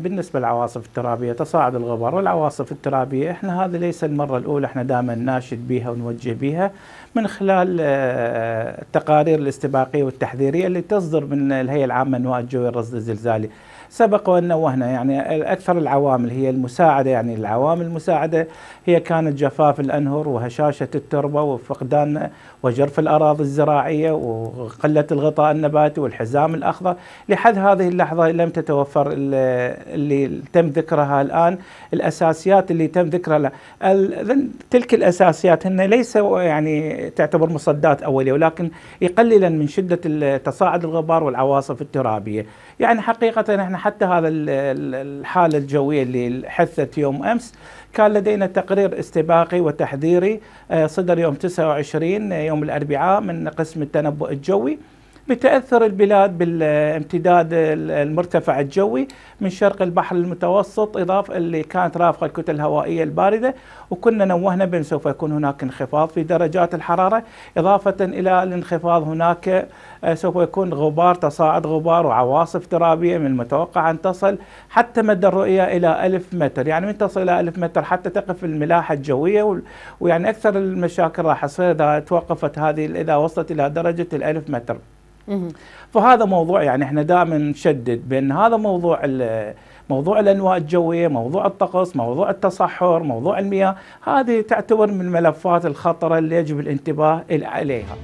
بالنسبة للعواصف الترابية تصاعد الغبار والعواصف الترابية احنا هذه ليس المرة الأولى احنا دائما ناشد بها ونوجه بها من خلال آه، التقارير الاستباقية والتحذيرية اللي تصدر من الهيئة العامة للنواة الجوية الرصد الزلزالي سبق وأن نوهنا يعني أكثر العوامل هي المساعدة يعني العوامل المساعدة هي كانت جفاف الأنهر وهشاشة التربة وفقدان وجرف الأراضي الزراعية وقلة الغطاء النباتي والحزام الأخضر لحد هذه اللحظة لم تتوفر اللي تم ذكرها الآن الأساسيات اللي تم ذكرها تلك الأساسيات هن ليس يعني تعتبر مصدات أولية ولكن يقللا من شدة تصاعد الغبار والعواصف الترابية يعني حقيقة احنا حتى هذا الحالة الجوية اللي حثت يوم أمس كان لدينا تقرير استباقي وتحذيري آه، صدر يوم 29 آه، يوم الأربعاء من قسم التنبؤ الجوي بتأثر البلاد بالامتداد المرتفع الجوي من شرق البحر المتوسط إضافة اللي كانت رافقة الكتل الهوائية الباردة وكنا نوهنا بأن سوف يكون هناك انخفاض في درجات الحرارة إضافة إلى الانخفاض هناك آه، سوف يكون غبار تصاعد غبار وعواصف ترابية من المتوقع أن تصل حتى مدى الرؤية إلى 1000 متر يعني من تصل إلى 1000 متر حتى تقف الملاحة الجوية ويعني أكثر المشاكل راح تصير إذا توقفت هذه إذا وصلت إلى درجة ال 1000 متر فهذا موضوع يعني احنا دائما نشدد بان هذا موضوع موضوع الانواء الجويه، موضوع الطقس، موضوع التصحر، موضوع المياه، هذه تعتبر من الملفات الخطره اللي يجب الانتباه عليها.